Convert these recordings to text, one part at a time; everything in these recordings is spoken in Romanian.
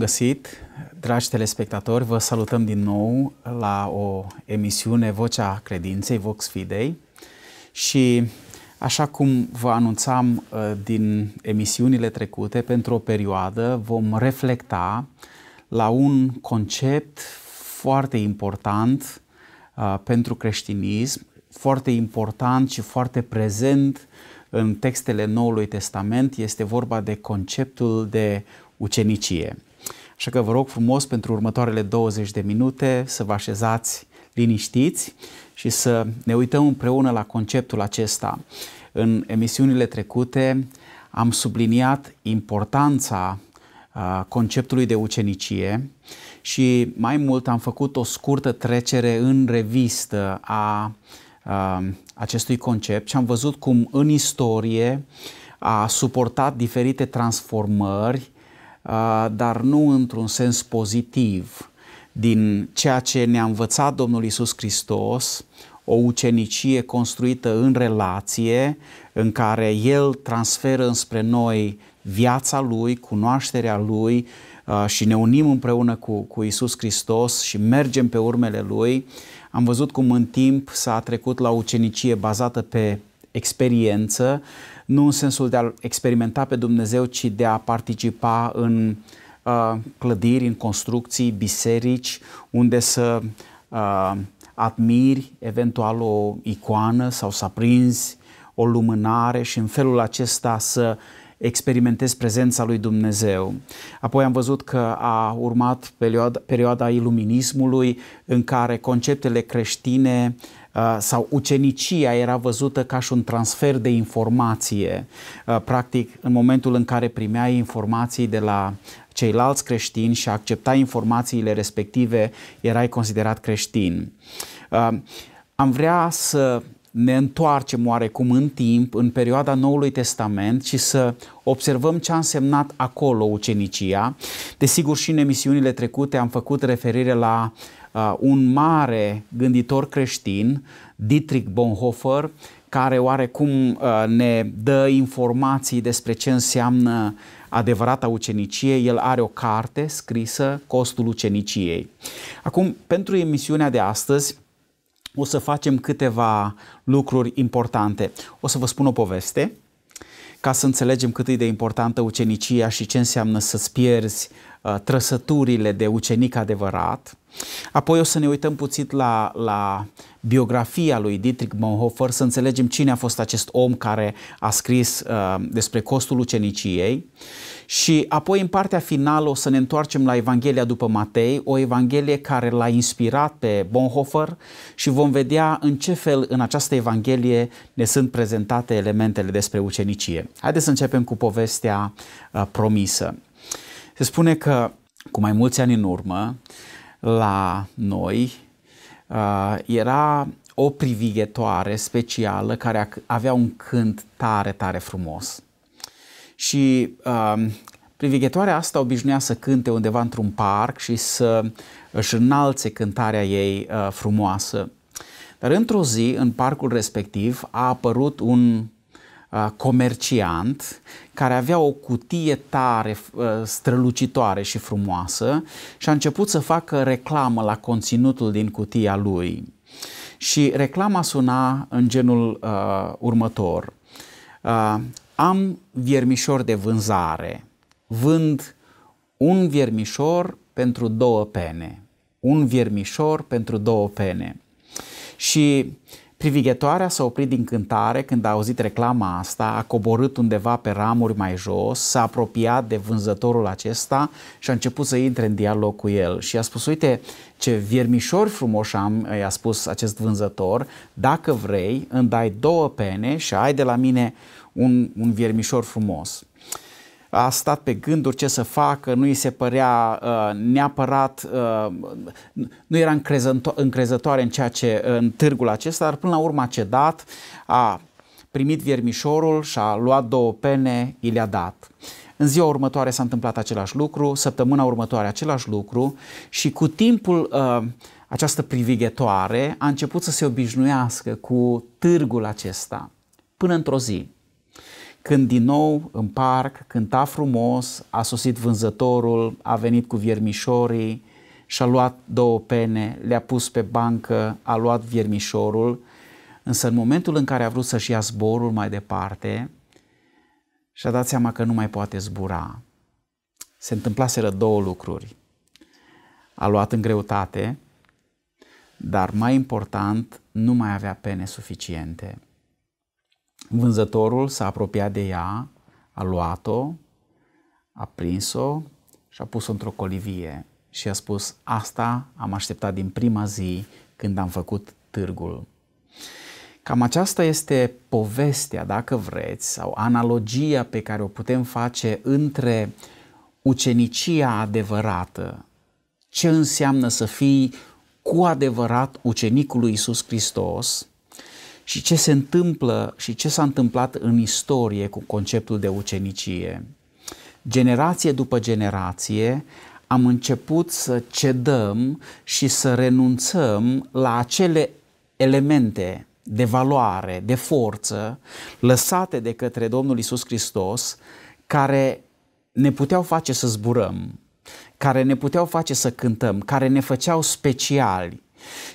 găsit, dragi telespectatori, vă salutăm din nou la o emisiune Vocea Credinței, Vox Fidei și așa cum vă anunțam uh, din emisiunile trecute, pentru o perioadă vom reflecta la un concept foarte important uh, pentru creștinism, foarte important și foarte prezent în textele Noului Testament, este vorba de conceptul de ucenicie. Așa că vă rog frumos pentru următoarele 20 de minute să vă așezați liniștiți și să ne uităm împreună la conceptul acesta. În emisiunile trecute am subliniat importanța conceptului de ucenicie și mai mult am făcut o scurtă trecere în revistă a, a acestui concept și am văzut cum în istorie a suportat diferite transformări dar nu într-un sens pozitiv din ceea ce ne-a învățat Domnul Isus Hristos, o ucenicie construită în relație, în care El transferă înspre noi viața Lui, cunoașterea Lui și ne unim împreună cu, cu Isus Hristos și mergem pe urmele Lui. Am văzut cum în timp s-a trecut la ucenicie bazată pe experiență, nu în sensul de a experimenta pe Dumnezeu, ci de a participa în uh, clădiri, în construcții, biserici, unde să uh, admiri eventual o icoană sau să aprinzi o lumânare și în felul acesta să uh, experimentez prezența lui Dumnezeu. Apoi am văzut că a urmat perioada, perioada iluminismului în care conceptele creștine uh, sau ucenicia era văzută ca și un transfer de informație. Uh, practic, în momentul în care primeai informații de la ceilalți creștini și acceptai informațiile respective, erai considerat creștin. Uh, am vrea să ne întoarcem oarecum în timp, în perioada Noului Testament și să observăm ce a însemnat acolo ucenicia. Desigur, și în emisiunile trecute am făcut referire la uh, un mare gânditor creștin, Dietrich Bonhoeffer, care oarecum uh, ne dă informații despre ce înseamnă adevărata ucenicie. El are o carte scrisă, Costul uceniciei. Acum, pentru emisiunea de astăzi, o să facem câteva lucruri importante. O să vă spun o poveste ca să înțelegem cât e de importantă ucenicia și ce înseamnă să-ți pierzi uh, trăsăturile de ucenic adevărat. Apoi o să ne uităm puțin la, la biografia lui Dietrich Bonhoeffer, să înțelegem cine a fost acest om care a scris uh, despre costul uceniciei. Și apoi în partea finală o să ne întoarcem la Evanghelia după Matei, o Evanghelie care l-a inspirat pe Bonhoeffer și vom vedea în ce fel în această Evanghelie ne sunt prezentate elementele despre ucenicie. Haideți să începem cu povestea uh, promisă. Se spune că cu mai mulți ani în urmă, la noi uh, era o privighetoare specială care avea un cânt tare, tare frumos. Și um, privighetoarea asta obișnuia să cânte undeva într-un parc și să își înalțe cântarea ei uh, frumoasă. Dar într-o zi, în parcul respectiv, a apărut un Uh, comerciant care avea o cutie tare, uh, strălucitoare și frumoasă și a început să facă reclamă la conținutul din cutia lui. Și reclama suna în genul uh, următor. Uh, am viermișor de vânzare. Vând un viermișor pentru două pene. Un viermișor pentru două pene. Și Privighetoarea s-a oprit din cântare când a auzit reclama asta, a coborât undeva pe ramuri mai jos, s-a apropiat de vânzătorul acesta și a început să intre în dialog cu el și a spus, uite ce viermișori frumoși am, i-a spus acest vânzător, dacă vrei îmi dai două pene și ai de la mine un, un viermișor frumos a stat pe gânduri ce să facă, nu îi se părea uh, neapărat, uh, nu era încrezăto- încrezătoare în ceea ce în târgul acesta, dar până la urmă a cedat, a primit viermișorul și a luat două pene, i le-a dat. În ziua următoare s-a întâmplat același lucru, săptămâna următoare același lucru și cu timpul uh, această privighetoare a început să se obișnuiască cu târgul acesta până într-o zi când din nou în parc cânta frumos, a sosit vânzătorul, a venit cu viermișorii și a luat două pene, le-a pus pe bancă, a luat viermișorul, însă în momentul în care a vrut să-și ia zborul mai departe, și-a dat seama că nu mai poate zbura. Se întâmplaseră două lucruri. A luat în greutate, dar mai important, nu mai avea pene suficiente. Vânzătorul s-a apropiat de ea, a luat-o, a prins-o și a pus-o într-o colivie și a spus, asta am așteptat din prima zi când am făcut târgul. Cam aceasta este povestea, dacă vreți, sau analogia pe care o putem face între ucenicia adevărată, ce înseamnă să fii cu adevărat ucenicul lui Iisus Hristos și ce se întâmplă și ce s-a întâmplat în istorie cu conceptul de ucenicie. Generație după generație am început să cedăm și să renunțăm la acele elemente de valoare, de forță, lăsate de către Domnul Isus Hristos, care ne puteau face să zburăm, care ne puteau face să cântăm, care ne făceau speciali,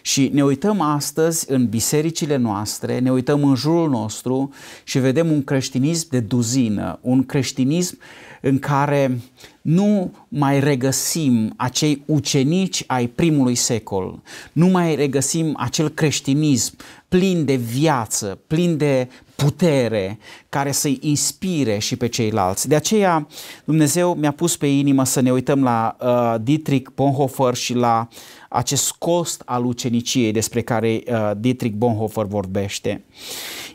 și ne uităm astăzi în bisericile noastre, ne uităm în jurul nostru și vedem un creștinism de duzină, un creștinism în care nu mai regăsim acei ucenici ai primului secol, nu mai regăsim acel creștinism plin de viață, plin de putere care să-i inspire și pe ceilalți. De aceea Dumnezeu mi-a pus pe inimă să ne uităm la uh, Dietrich Bonhoeffer și la acest cost al uceniciei despre care uh, Dietrich Bonhoeffer vorbește.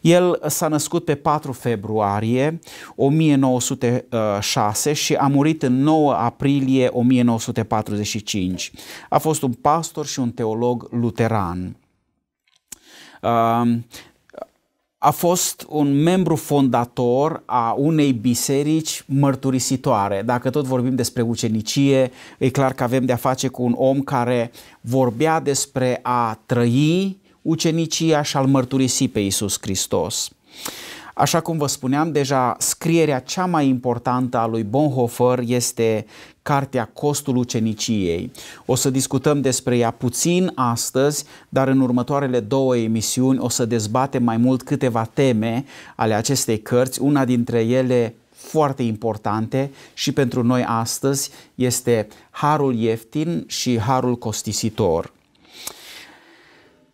El s-a născut pe 4 februarie 1906 și a murit în 9 aprilie 1945. A fost un pastor și un teolog luteran. Uh, a fost un membru fondator a unei biserici mărturisitoare. Dacă tot vorbim despre ucenicie, e clar că avem de-a face cu un om care vorbea despre a trăi ucenicia și a-L mărturisi pe Iisus Hristos. Așa cum vă spuneam deja, scrierea cea mai importantă a lui Bonhoeffer este cartea Costul Uceniciei. O să discutăm despre ea puțin astăzi, dar în următoarele două emisiuni o să dezbatem mai mult câteva teme ale acestei cărți, una dintre ele foarte importante și pentru noi astăzi este harul ieftin și harul costisitor.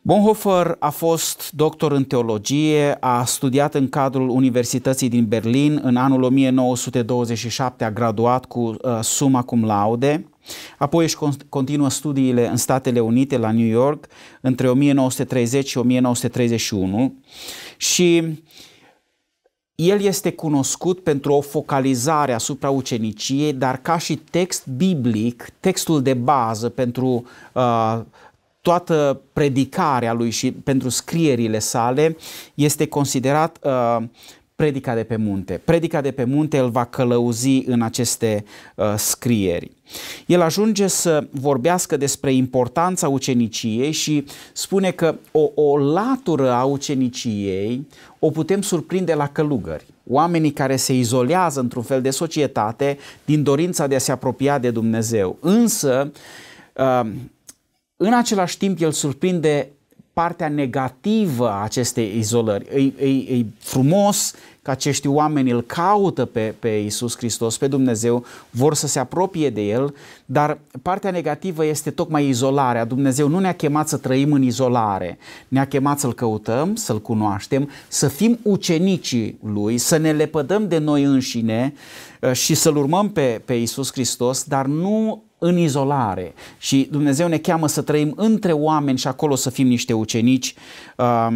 Bonhoeffer a fost doctor în teologie, a studiat în cadrul Universității din Berlin, în anul 1927 a graduat cu uh, suma cum laude, apoi își continuă studiile în Statele Unite la New York între 1930 și 1931 și el este cunoscut pentru o focalizare asupra uceniciei, dar ca și text biblic, textul de bază pentru uh, toată predicarea lui și pentru scrierile sale este considerat uh, predica de pe munte. Predica de pe munte îl va călăuzi în aceste uh, scrieri. El ajunge să vorbească despre importanța uceniciei și spune că o, o latură a uceniciei o putem surprinde la călugări. Oamenii care se izolează într-un fel de societate din dorința de a se apropia de Dumnezeu. Însă, uh, în același timp, el surprinde partea negativă a acestei izolări. E, e, e frumos că acești oameni îl caută pe, pe Iisus Hristos, pe Dumnezeu, vor să se apropie de El, dar partea negativă este tocmai izolarea. Dumnezeu nu ne-a chemat să trăim în izolare, ne-a chemat să-L căutăm, să-L cunoaștem, să fim ucenicii Lui, să ne lepădăm de noi înșine uh, și să-L urmăm pe, pe Iisus Hristos, dar nu în izolare și Dumnezeu ne cheamă să trăim între oameni și acolo să fim niște ucenici uh,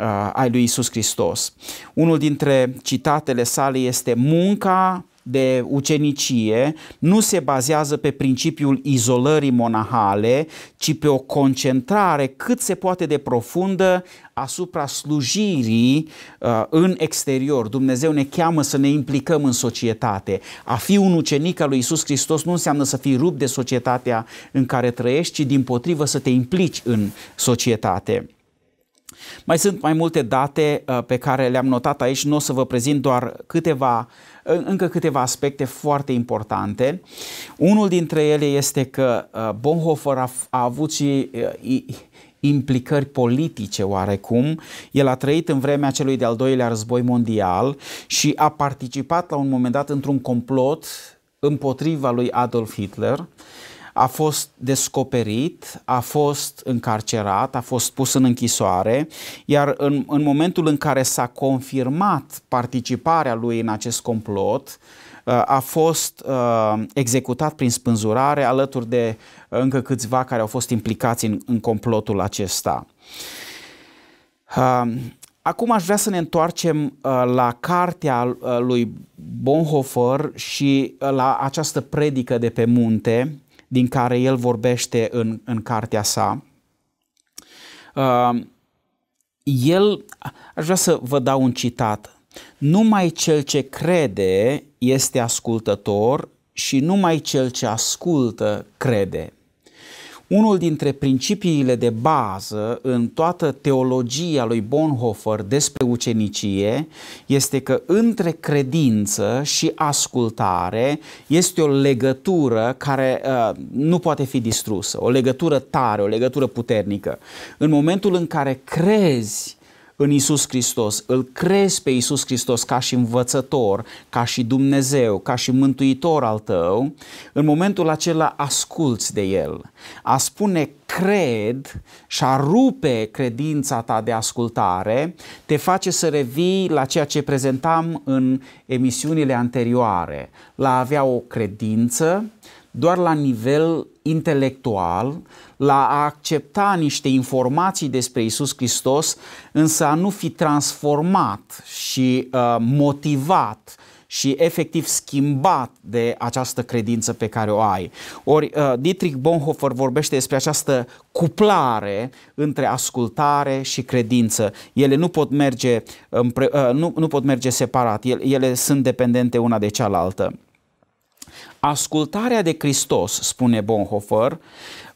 uh, ai lui Isus Hristos. Unul dintre citatele sale este munca de ucenicie nu se bazează pe principiul izolării monahale, ci pe o concentrare cât se poate de profundă asupra slujirii uh, în exterior. Dumnezeu ne cheamă să ne implicăm în societate. A fi un ucenic al lui Isus Hristos nu înseamnă să fii rupt de societatea în care trăiești, ci din potrivă să te implici în societate. Mai sunt mai multe date uh, pe care le-am notat aici, nu o să vă prezint doar câteva, uh, încă câteva aspecte foarte importante. Unul dintre ele este că uh, Bonhoeffer a, a avut și implicări politice oarecum. El a trăit în vremea celui de-al doilea război mondial și a participat la un moment dat într-un complot împotriva lui Adolf Hitler a fost descoperit, a fost încarcerat, a fost pus în închisoare, iar în, în momentul în care s-a confirmat participarea lui în acest complot, uh, a fost uh, executat prin spânzurare alături de uh, încă câțiva care au fost implicați în, în complotul acesta. Uh, Acum aș vrea să ne întoarcem uh, la cartea uh, lui Bonhoeffer și uh, la această predică de pe munte din care el vorbește în, în cartea sa. Um, el, aș vrea să vă dau un citat. Numai cel ce crede este ascultător și numai cel ce ascultă crede. Unul dintre principiile de bază în toată teologia lui Bonhoeffer despre ucenicie este că între credință și ascultare este o legătură care uh, nu poate fi distrusă, o legătură tare, o legătură puternică. În momentul în care crezi în Isus Hristos, îl crezi pe Isus Hristos ca și învățător, ca și Dumnezeu, ca și mântuitor al tău, în momentul acela asculți de el. A spune cred și a rupe credința ta de ascultare te face să revii la ceea ce prezentam în emisiunile anterioare, la a avea o credință doar la nivel intelectual, la a accepta niște informații despre Isus Hristos, însă a nu fi transformat și uh, motivat și efectiv schimbat de această credință pe care o ai. Ori uh, Dietrich Bonhoeffer vorbește despre această cuplare între ascultare și credință. Ele nu pot merge, împre, uh, nu, nu pot merge separat, ele, ele sunt dependente una de cealaltă. Ascultarea de Hristos, spune Bonhoeffer,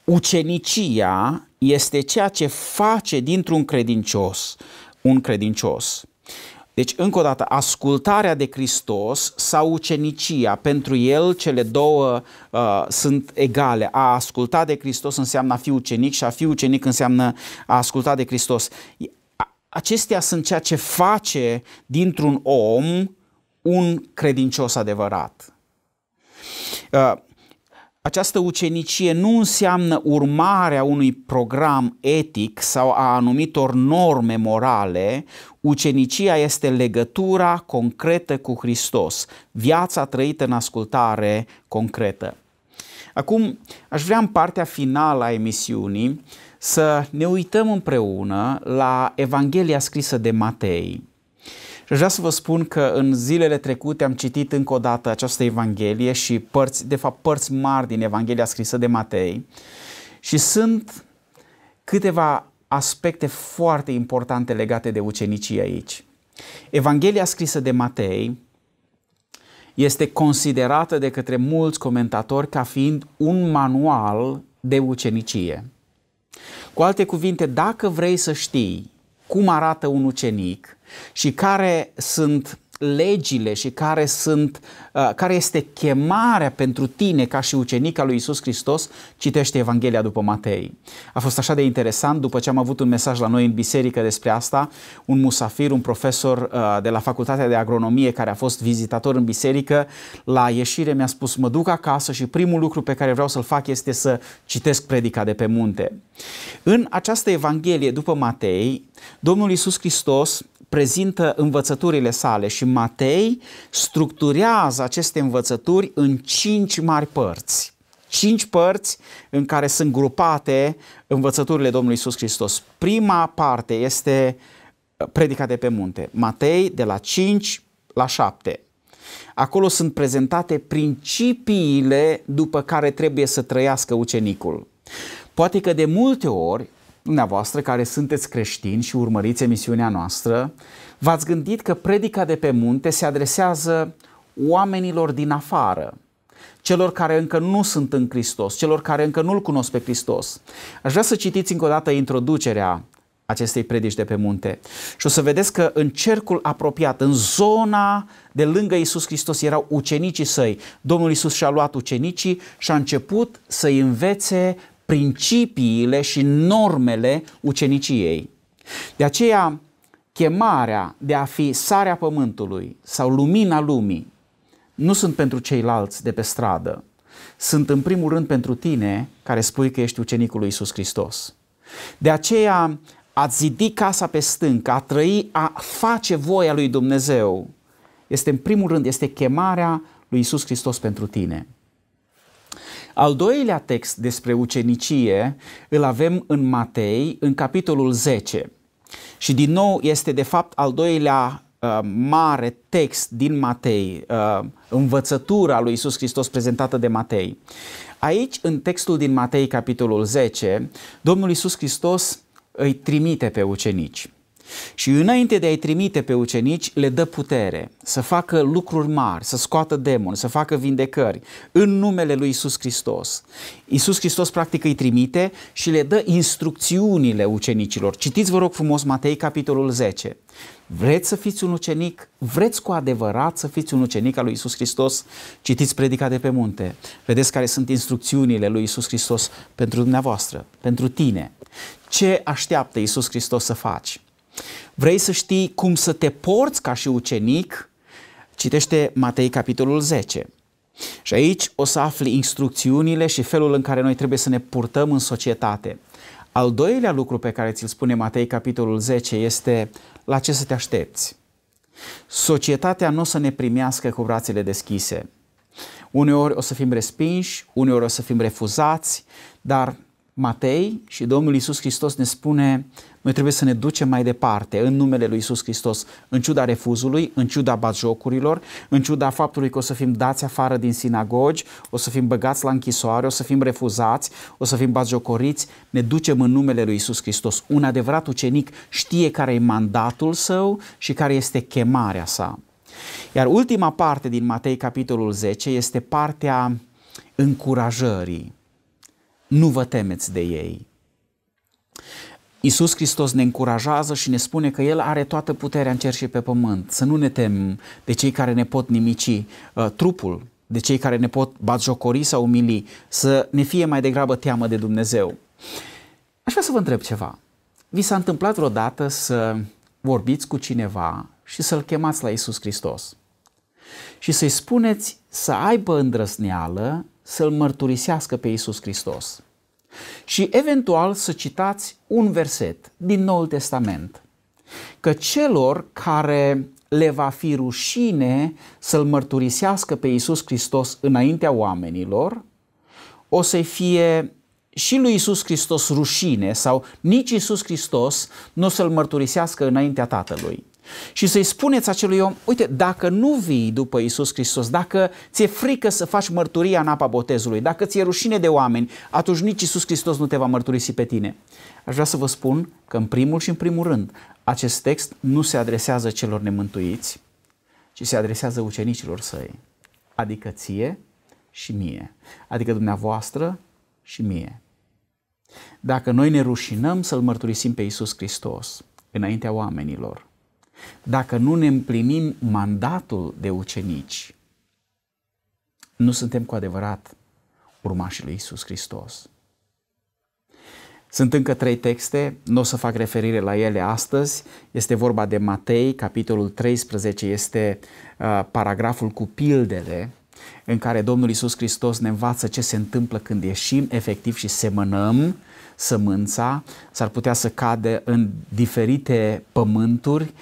Ucenicia este ceea ce face dintr-un credincios un credincios. Deci, încă o dată, ascultarea de Hristos sau ucenicia, pentru el cele două uh, sunt egale. A asculta de Hristos înseamnă a fi ucenic și a fi ucenic înseamnă a asculta de Hristos. Acestea sunt ceea ce face dintr-un om un credincios adevărat. Uh, această ucenicie nu înseamnă urmarea unui program etic sau a anumitor norme morale. Ucenicia este legătura concretă cu Hristos, viața trăită în ascultare concretă. Acum, aș vrea în partea finală a emisiunii să ne uităm împreună la Evanghelia scrisă de Matei. Și aș vrea să vă spun că în zilele trecute am citit încă o dată această Evanghelie și părți, de fapt părți mari din Evanghelia scrisă de Matei și sunt câteva aspecte foarte importante legate de ucenicii aici. Evanghelia scrisă de Matei este considerată de către mulți comentatori ca fiind un manual de ucenicie. Cu alte cuvinte, dacă vrei să știi cum arată un ucenic și care sunt legile și care, sunt, uh, care este chemarea pentru tine ca și ucenica lui Isus Hristos, citește Evanghelia după Matei. A fost așa de interesant, după ce am avut un mesaj la noi în biserică despre asta, un musafir, un profesor uh, de la Facultatea de Agronomie care a fost vizitator în biserică, la ieșire mi-a spus, mă duc acasă și primul lucru pe care vreau să-l fac este să citesc predica de pe munte. În această Evanghelie după Matei, Domnul Isus Hristos prezintă învățăturile sale și Matei structurează aceste învățături în cinci mari părți. Cinci părți în care sunt grupate învățăturile Domnului Isus Hristos. Prima parte este uh, predica de pe munte, Matei de la 5 la 7. Acolo sunt prezentate principiile după care trebuie să trăiască ucenicul. Poate că de multe ori dumneavoastră care sunteți creștini și urmăriți emisiunea noastră, v-ați gândit că predica de pe munte se adresează oamenilor din afară, celor care încă nu sunt în Hristos, celor care încă nu-L cunosc pe Hristos. Aș vrea să citiți încă o dată introducerea acestei predici de pe munte. Și o să vedeți că în cercul apropiat, în zona de lângă Isus Hristos, erau ucenicii săi. Domnul Isus și-a luat ucenicii și a început să-i învețe principiile și normele uceniciei. De aceea, chemarea de a fi sarea pământului sau lumina lumii nu sunt pentru ceilalți de pe stradă, sunt în primul rând pentru tine care spui că ești ucenicul lui Isus Hristos. De aceea, a zidi casa pe stâncă, a trăi, a face voia lui Dumnezeu, este în primul rând, este chemarea lui Isus Hristos pentru tine. Al doilea text despre ucenicie îl avem în Matei, în capitolul 10. Și din nou este de fapt al doilea uh, mare text din Matei, uh, învățătura lui Isus Hristos prezentată de Matei. Aici, în textul din Matei, capitolul 10, Domnul Isus Hristos îi trimite pe ucenici. Și înainte de a-i trimite pe ucenici, le dă putere să facă lucruri mari, să scoată demoni, să facă vindecări în numele lui Isus Hristos. Isus Hristos practic îi trimite și le dă instrucțiunile ucenicilor. Citiți vă rog frumos Matei capitolul 10. Vreți să fiți un ucenic? Vreți cu adevărat să fiți un ucenic al lui Isus Hristos? Citiți predica de pe munte. Vedeți care sunt instrucțiunile lui Isus Hristos pentru dumneavoastră, pentru tine. Ce așteaptă Isus Hristos să faci? Vrei să știi cum să te porți ca și ucenic? Citește Matei capitolul 10. Și aici o să afli instrucțiunile și felul în care noi trebuie să ne purtăm în societate. Al doilea lucru pe care ți-l spune Matei capitolul 10 este la ce să te aștepți. Societatea nu o să ne primească cu brațele deschise. Uneori o să fim respinși, uneori o să fim refuzați, dar Matei și Domnul Iisus Hristos ne spune noi trebuie să ne ducem mai departe în numele Lui Iisus Hristos, în ciuda refuzului, în ciuda batjocurilor, în ciuda faptului că o să fim dați afară din sinagogi, o să fim băgați la închisoare, o să fim refuzați, o să fim batjocoriți, ne ducem în numele Lui Iisus Hristos. Un adevărat ucenic știe care e mandatul său și care este chemarea sa. Iar ultima parte din Matei capitolul 10 este partea încurajării nu vă temeți de ei. Iisus Hristos ne încurajează și ne spune că El are toată puterea în cer și pe pământ. Să nu ne temem de cei care ne pot nimici uh, trupul, de cei care ne pot batjocori sau umili, să ne fie mai degrabă teamă de Dumnezeu. Aș vrea să vă întreb ceva. Vi s-a întâmplat vreodată să vorbiți cu cineva și să-L chemați la Iisus Hristos și să-i spuneți să aibă îndrăzneală să-L mărturisească pe Iisus Hristos. Și eventual să citați un verset din Noul Testament, că celor care le va fi rușine să-L mărturisească pe Iisus Hristos înaintea oamenilor, o să fie și lui Iisus Hristos rușine sau nici Iisus Hristos nu o să-L mărturisească înaintea Tatălui și să-i spuneți acelui om, uite, dacă nu vii după Isus Hristos, dacă ți-e frică să faci mărturia în apa botezului, dacă ți-e rușine de oameni, atunci nici Isus Hristos nu te va mărturisi pe tine. Aș vrea să vă spun că în primul și în primul rând acest text nu se adresează celor nemântuiți, ci se adresează ucenicilor săi, adică ție și mie, adică dumneavoastră și mie. Dacă noi ne rușinăm să-L mărturisim pe Isus Hristos înaintea oamenilor, dacă nu ne împlinim mandatul de ucenici, nu suntem cu adevărat urmașii lui Isus Hristos. Sunt încă trei texte, nu o să fac referire la ele astăzi. Este vorba de Matei, capitolul 13, este uh, paragraful cu pildele, în care Domnul Isus Hristos ne învață ce se întâmplă când ieșim efectiv și semănăm sămânța, s-ar putea să cadă în diferite pământuri,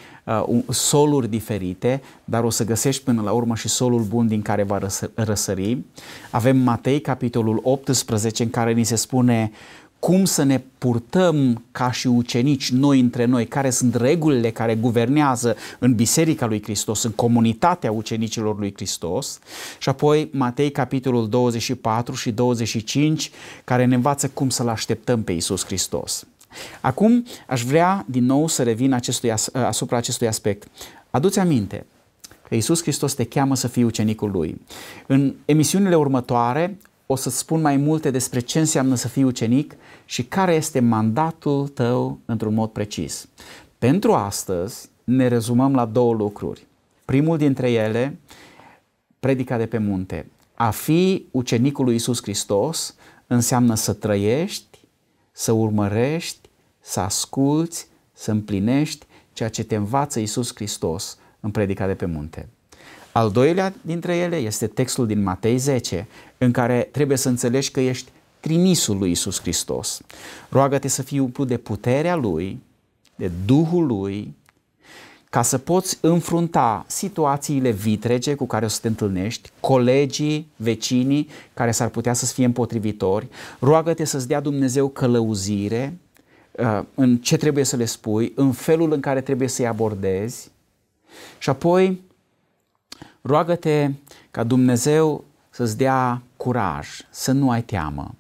Uh, soluri diferite, dar o să găsești până la urmă și solul bun din care va răsări. Avem Matei, capitolul 18, în care ni se spune cum să ne purtăm ca și ucenici noi între noi, care sunt regulile care guvernează în Biserica lui Hristos, în comunitatea ucenicilor lui Hristos. Și apoi Matei capitolul 24 și 25, care ne învață cum să-L așteptăm pe Isus Hristos. Acum aș vrea din nou să revin acestui, ă, asupra acestui aspect. Aduți aminte că Iisus Hristos te cheamă să fii ucenicul Lui. În emisiunile următoare o să spun mai multe despre ce înseamnă să fii ucenic și care este mandatul tău într-un mod precis. Pentru astăzi ne rezumăm la două lucruri. Primul dintre ele, predica de pe munte. A fi ucenicul lui Iisus Hristos înseamnă să trăiești să urmărești, să asculți, să împlinești ceea ce te învață Isus Hristos în predica de pe munte. Al doilea dintre ele este textul din Matei 10, în care trebuie să înțelegi că ești trimisul lui Isus Hristos. Roagă-te să fii umplut de puterea Lui, de Duhul Lui, ca să poți înfrunta situațiile vitrege cu care o să te întâlnești, colegii, vecinii care s-ar putea să fie împotrivitori, roagă-te să-ți dea Dumnezeu călăuzire uh, în ce trebuie să le spui, în felul în care trebuie să-i abordezi și apoi roagă-te ca Dumnezeu să-ți dea curaj, să nu ai teamă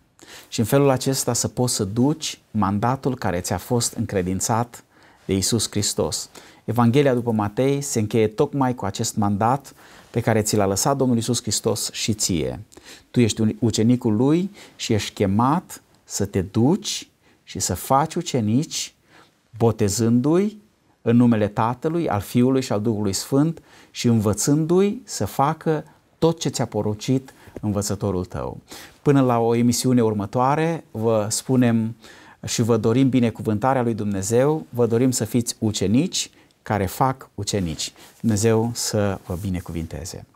și în felul acesta să poți să duci mandatul care ți-a fost încredințat de Isus Hristos. Evanghelia după Matei se încheie tocmai cu acest mandat pe care ți l-a lăsat Domnul Isus Hristos și ție. Tu ești ucenicul lui și ești chemat să te duci și să faci ucenici botezându-i în numele Tatălui, al Fiului și al Duhului Sfânt și învățându-i să facă tot ce ți-a porucit învățătorul tău. Până la o emisiune următoare, vă spunem și vă dorim binecuvântarea lui Dumnezeu, vă dorim să fiți ucenici care fac ucenici. Dumnezeu să vă binecuvinteze!